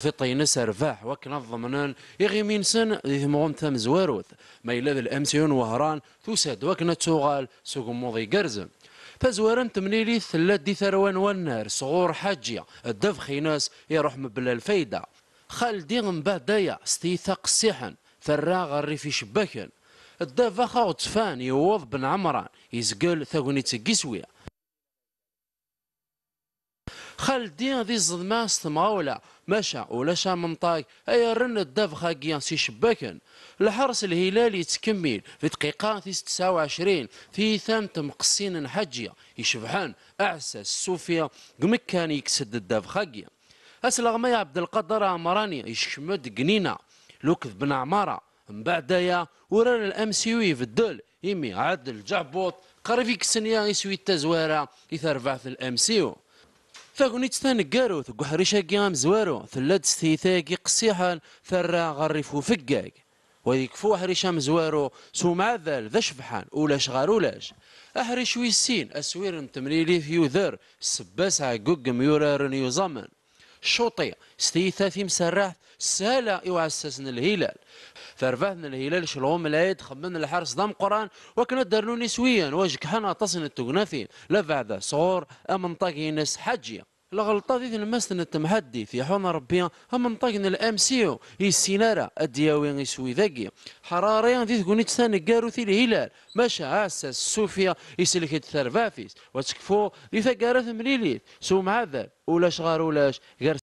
في طينس رفاح وكنظمنان يغي من سن يهمهم ثم زواروث ما يلاذ الأمسيون وهران توسد وكنا تسوغال سوق موضي قرزم فزوارن تمنيلي ثلاث دي ثروان والنار صغور حاجية الدفخي ناس يروح مبلا الفايدة خال من بعد دايا ستيثاق السيحن ثرا غري في شباكن الدفخة خاو تفان يوض بن عمران يزقل ثقوني تقسويه خالدين ذي الظلمة استمغولة مشى ولا شا ممطاق ايا رن الدف قيان سي شباكن الحرس الهلالي يتكمل في دقيقة في وعشرين في ثام مقصين حجية يشبحان أعساس صوفيا قمكان يكسد الدفخة قيان أسلغمي عبد القدر عمراني يشمد قنينة لوكذ بن عمارة من بعدايا وران الامسيوي في الدل يمي عدل جعبوط قريب يكسن يسوي التزوارة يثرفع في الامسيو تاغنيت ثان ثقو حريشا قيام زوارو ثلاد ستيثاقي قسيحان ثرا غرفو وفقاق وذيك فو حريشا مزوارو سومع ذال ذا شبحان ولاش غار ولاش أحريش ويسين أسوير متمليلي في يوذر سباس عقوق رنيو زمن شوطي في مسرح سهلة يعسسن الهلال فرفعتنا الهلال شلهم لا خمن الحارس ضم قران وكنا دارنوني سويا واش كحنا تصن التقنافين لا بعد صور امنطاقي ناس حجيه الغلطه ديال المسن التمهدي في حون ربي هم منطقنا الامسيو السينارة الدياوي يسوي ذاكي حراري دي تكون تسان كاروثي الهلال ماشا عاس السوفيا يسلك الثرفافيس وتكفو لي ثقارات مليليت سو معذر ولاش غار ولاش غير